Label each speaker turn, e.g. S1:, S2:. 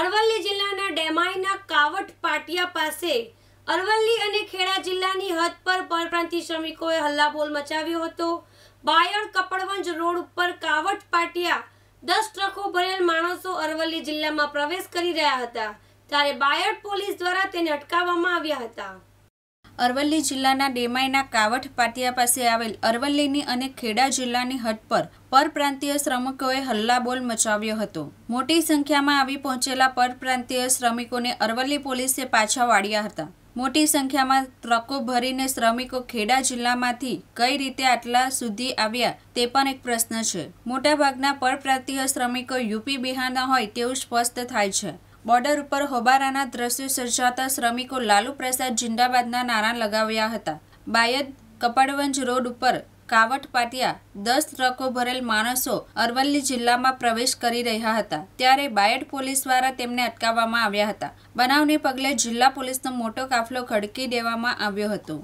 S1: અરવલ્લી જિલ્લાના ડેમાઈના કાવટ પાટિયા પાસે અરવલ્લી અને ખેડા જિલ્લાની હદ પર પરપ્રાંતિ શ્રમિકોએ હલ્લાબોલ મચાવ્યો હતો બાયડ કપડવંજ રોડ ઉપર કાવટ પાટિયા દસ ટ્રકો ભરેલ માણસો અરવલ્લી જિલ્લામાં પ્રવેશ કરી રહ્યા હતા ત્યારે બાયડ પોલીસ દ્વારા તેને અટકાવવામાં આવ્યા હતા
S2: અરવલ્લી જિલ્લાના ડેમાઈના કાવઠ પાટિયા પાસે આવેલ અરવલ્લીની અને ખેડા જિલ્લાની હટ પર પરપ્રાંતીય શ્રમિકોએ હલ્લાબોલ મચાવ્યો હતો મોટી સંખ્યામાં આવી પહોંચેલા પરપ્રાંતીય શ્રમિકોને અરવલ્લી પોલીસે પાછા વાળ્યા હતા મોટી સંખ્યામાં ટ્રકો ભરીને શ્રમિકો ખેડા જિલ્લામાંથી કઈ રીતે આટલા સુધી આવ્યા તે પણ એક પ્રશ્ન છે મોટાભાગના પરપ્રાંતીય શ્રમિકો યુપી બિહારના હોય તેવું સ્પષ્ટ થાય છે બોર્ડર ઉપર હોબારાના દ્રશ્યો સર્જાતા શ્રમિકો લાલુ પ્રસાદ જિંદાબાદના નારા લગાવ્યા હતા બાયદ કપડવંજ રોડ ઉપર કાવટ પાટિયા દસ ટ્રકો ભરેલ માણસો અરવલ્લી જિલ્લામાં પ્રવેશ કરી રહ્યા હતા ત્યારે બાયડ પોલીસ દ્વારા તેમને અટકાવવામાં આવ્યા હતા બનાવને પગલે જિલ્લા પોલીસનો મોટો કાફલો ખડકી દેવામાં આવ્યો હતો